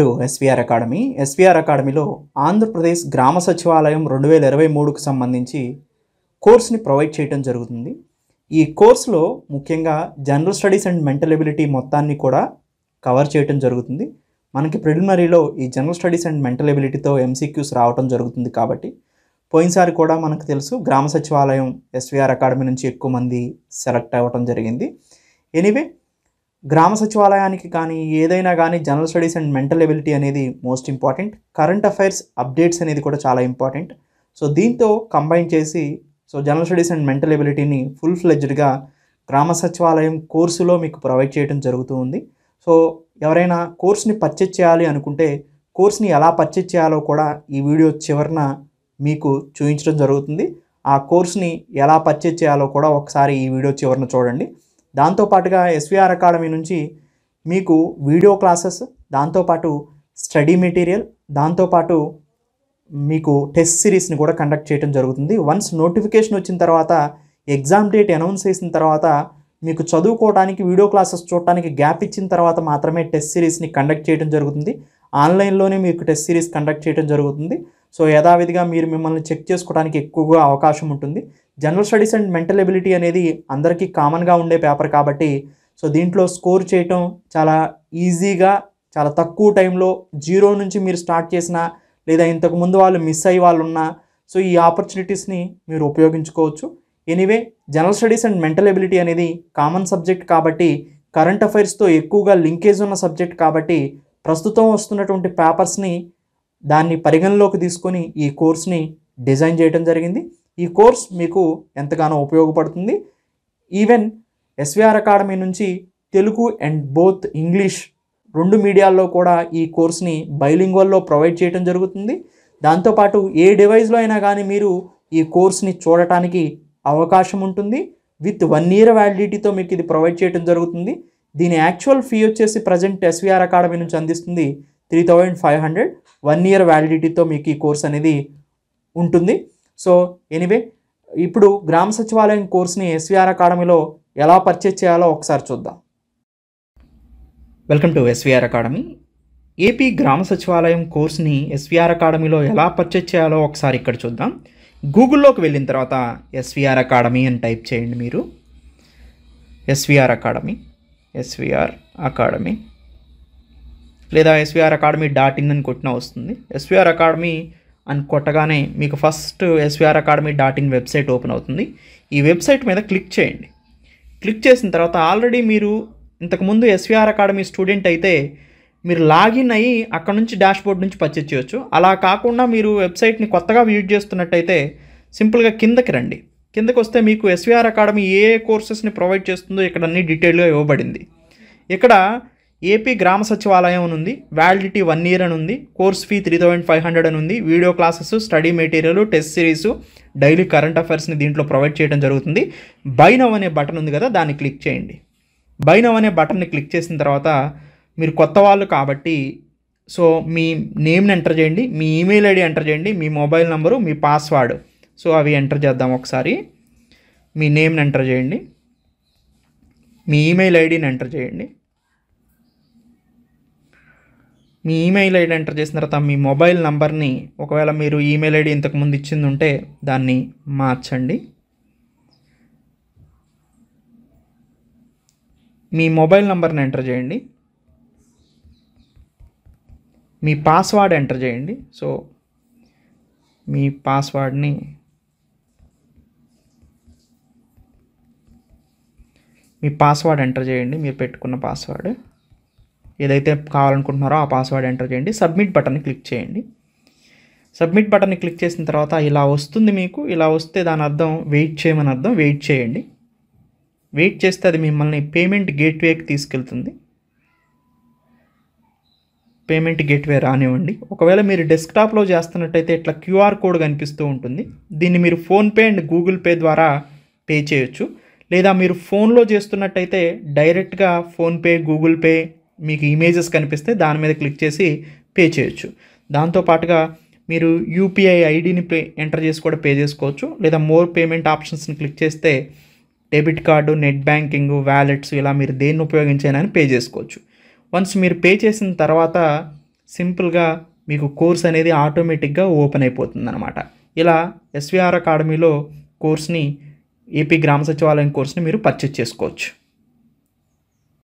to SVR academy SVR అకాడమీలో ఆంధ్రప్రదేశ్ గ్రామ సచివాలయం రెండు వేల ఇరవై మూడుకు సంబంధించి కోర్స్ని ప్రొవైడ్ చేయడం జరుగుతుంది ఈ కోర్సులో ముఖ్యంగా general studies and mental ability మొత్తాన్ని కూడా కవర్ చేయడం జరుగుతుంది మనకి ప్రిలిమినరీలో ఈ జనరల్ స్టడీస్ అండ్ మెంటల్ ఎబిలిటీతో ఎంసీక్యూస్ రావడం జరుగుతుంది కాబట్టి పోయినసారి కూడా మనకు తెలుసు గ్రామ సచివాలయం ఎస్వీఆర్ అకాడమీ నుంచి ఎక్కువ మంది సెలెక్ట్ అవ్వటం జరిగింది ఎనీవే గ్రామ సచివాలయానికి కానీ ఏదైనా కానీ general studies and mental ability అనేది most important current affairs updates అనేది కూడా చాలా ఇంపార్టెంట్ సో దీంతో కంబైన్ చేసి so general studies and mental ఎబిలిటీని ఫుల్ ఫ్లెజ్డ్గా గ్రామ సచివాలయం కోర్సులో మీకు ప్రొవైడ్ చేయడం జరుగుతూ ఉంది సో ఎవరైనా కోర్స్ని పర్చేజ్ చేయాలి అనుకుంటే కోర్స్ని ఎలా పర్చేజ్ చేయాలో కూడా ఈ వీడియో చివరిన మీకు చూపించడం జరుగుతుంది ఆ కోర్స్ని ఎలా పర్చేజ్ చేయాలో కూడా ఒకసారి ఈ వీడియో చివరిన చూడండి దాంతోపాటుగా ఎస్విఆర్ అకాడమీ నుంచి మీకు వీడియో క్లాసెస్ దాంతోపాటు స్టడీ మెటీరియల్ దాంతోపాటు మీకు టెస్ట్ సిరీస్ని కూడా కండక్ట్ చేయడం జరుగుతుంది వన్స్ నోటిఫికేషన్ వచ్చిన తర్వాత ఎగ్జామ్ డేట్ అనౌన్స్ చేసిన తర్వాత మీకు చదువుకోవడానికి వీడియో క్లాసెస్ చూడటానికి గ్యాప్ ఇచ్చిన తర్వాత మాత్రమే టెస్ట్ సిరీస్ని కండక్ట్ చేయడం జరుగుతుంది ఆన్లైన్లోనే మీకు టెస్ట్ సిరీస్ కండక్ట్ చేయడం జరుగుతుంది సో యథావిధిగా మీరు మిమ్మల్ని చెక్ చేసుకోవడానికి ఎక్కువగా అవకాశం ఉంటుంది general studies and mental ability అనేది అందరికీ కామన్గా ఉండే పేపర్ కాబట్టి సో దీంట్లో స్కోర్ చేయటం చాలా ఈజీగా చాలా తక్కువ టైంలో జీరో నుంచి మీరు స్టార్ట్ చేసినా లేదా ఇంతకుముందు వాళ్ళు మిస్ అయ్యి వాళ్ళు ఉన్నా సో ఈ ఆపర్చునిటీస్ని మీరు ఉపయోగించుకోవచ్చు anyway general studies and mental ability అనేది కామన్ సబ్జెక్ట్ కాబట్టి కరెంట్ అఫైర్స్తో ఎక్కువగా లింకేజ్ ఉన్న సబ్జెక్ట్ కాబట్టి ప్రస్తుతం వస్తున్నటువంటి పేపర్స్ని దాన్ని పరిగణలోకి తీసుకొని ఈ కోర్స్ని డిజైన్ చేయడం జరిగింది ఈ కోర్స్ మీకు ఎంతగానో ఉపయోగపడుతుంది ఈవెన్ ఎస్విఆర్ అకాడమీ నుంచి తెలుగు అండ్ బోత్ ఇంగ్లీష్ రెండు మీడియాల్లో కూడా ఈ కోర్స్ని బైలింగ్వల్లో ప్రొవైడ్ చేయడం జరుగుతుంది దాంతోపాటు ఏ డివైస్లో అయినా కానీ మీరు ఈ కోర్స్ని చూడటానికి అవకాశం ఉంటుంది విత్ వన్ ఇయర్ వ్యాలిడిటీతో మీకు ఇది ప్రొవైడ్ చేయడం జరుగుతుంది దీని యాక్చువల్ ఫీ వచ్చేసి ప్రజెంట్ ఎస్విఆర్ అకాడమీ నుంచి అందిస్తుంది three thousand five hundred one year వ్యాలిడిటీతో మీకు ఈ కోర్స్ అనేది ఉంటుంది సో ఎనివే ఇప్పుడు గ్రామ సచివాలయం కోర్స్ని ఎస్విఆర్ అకాడమీలో ఎలా పర్చేజ్ చేయాలో ఒకసారి చూద్దాం welcome to SVR Academy AP గ్రామ సచివాలయం కోర్స్ని ఎస్విఆర్ అకాడమీలో ఎలా పర్చేజ్ చేయాలో ఒకసారి ఇక్కడ చూద్దాం గూగుల్లోకి వెళ్ళిన తర్వాత ఎస్విఆర్ అకాడమీ అని టైప్ చేయండి మీరు ఎస్విఆర్ అకాడమీ ఎస్విఆర్ అకాడమీ లేదా ఎస్విఆర్ అకాడమీ డాట్ ఇన్ అని కొట్టినా వస్తుంది ఎస్విఆర్ అకాడమీ అని కొట్టగానే మీకు first SVR Academy dot in website open అవుతుంది ఈ వెబ్సైట్ మీద క్లిక్ చేయండి క్లిక్ చేసిన తర్వాత ఆల్రెడీ మీరు ఇంతకుముందు ఎస్విఆర్ అకాడమీ స్టూడెంట్ అయితే మీరు లాగిన్ అయ్యి అక్కడ నుంచి డాష్బోర్డ్ నుంచి పర్చేజ్ చేయొచ్చు అలా కాకుండా మీరు వెబ్సైట్ని కొత్తగా వ్యూజ్ చేస్తున్నట్టయితే సింపుల్గా కిందకి రండి కిందకు వస్తే మీకు ఎస్విఆర్ అకాడమీ ఏ కోర్సెస్ని ప్రొవైడ్ చేస్తుందో ఇక్కడ అన్ని డీటెయిల్గా ఇవ్వబడింది ఇక్కడ ఏపీ గ్రామ సచివాలయం అని ఉంది వ్యాలిడిటీ వన్ ఇయర్ అని ఉంది course fee three thousand five hundred అని ఉంది video classes study material test series daily current అఫైర్స్ని దీంట్లో ప్రొవైడ్ చేయడం జరుగుతుంది బైనవ్ అనే బటన్ ఉంది కదా దాన్ని క్లిక్ చేయండి బైనవ్ అనే బటన్ని క్లిక్ చేసిన తర్వాత మీరు కొత్త వాళ్ళు కాబట్టి సో మీ నేమ్ని ఎంటర్ చేయండి మీ ఈమెయిల్ ఐడి ఎంటర్ చేయండి మీ మొబైల్ నెంబరు మీ పాస్వర్డ్ సో అవి ఎంటర్ చేద్దాం ఒకసారి మీ నేమ్ని ఎంటర్ చేయండి మీ ఈమెయిల్ ఐడిని ఎంటర్ చేయండి మీ ఈమెయిల్ ఐడి ఎంటర్ చేసిన తర్వాత మీ మొబైల్ నంబర్ని ఒకవేళ మీరు ఈమెయిల్ ఐడి ఇంతకుముందు ఇచ్చింది ఉంటే దాన్ని మార్చండి మీ మొబైల్ నంబర్ని ఎంటర్ చేయండి మీ పాస్వర్డ్ ఎంటర్ చేయండి సో మీ పాస్వర్డ్ని మీ పాస్వర్డ్ ఎంటర్ చేయండి మీరు పెట్టుకున్న పాస్వర్డ్ ఏదైతే కావాలనుకుంటున్నారో ఆ పాస్వర్డ్ ఎంటర్ చేయండి సబ్మిట్ బటన్ క్లిక్ చేయండి సబ్మిట్ బటన్ని క్లిక్ చేసిన తర్వాత ఇలా వస్తుంది మీకు ఇలా వస్తే దాని అర్థం వెయిట్ చేయమని అర్థం వెయిట్ చేయండి వెయిట్ చేస్తే అది మిమ్మల్ని పేమెంట్ గేట్వేకి తీసుకెళ్తుంది పేమెంట్ గేట్వే రానివ్వండి ఒకవేళ మీరు డెస్క్టాప్లో చేస్తున్నట్టయితే ఇట్లా క్యూఆర్ కోడ్ కనిపిస్తూ ఉంటుంది దీన్ని మీరు ఫోన్పే అండ్ గూగుల్ పే ద్వారా పే చేయొచ్చు లేదా మీరు ఫోన్లో చేస్తున్నట్టయితే డైరెక్ట్గా ఫోన్పే గూగుల్ పే మీకు ఇమేజెస్ కనిపిస్తే దాని మీద క్లిక్ చేసి పే చేయొచ్చు దాంతోపాటుగా మీరు యూపీఐ ఐడిని పే ఎంటర్ చేసి కూడా పే చేసుకోవచ్చు లేదా మోర్ పేమెంట్ ఆప్షన్స్ని క్లిక్ చేస్తే debit card net banking wallets ఇలా మీరు దేన్ని ఉపయోగించైనా పే చేసుకోవచ్చు వన్స్ మీరు పే చేసిన తర్వాత సింపుల్గా మీకు కోర్స్ అనేది ఆటోమేటిక్గా ఓపెన్ అయిపోతుంది అనమాట ఇలా ఎస్విఆర్ అకాడమీలో కోర్స్ని ఏపీ గ్రామ సచివాలయం కోర్స్ని మీరు పర్చేజ్ చేసుకోవచ్చు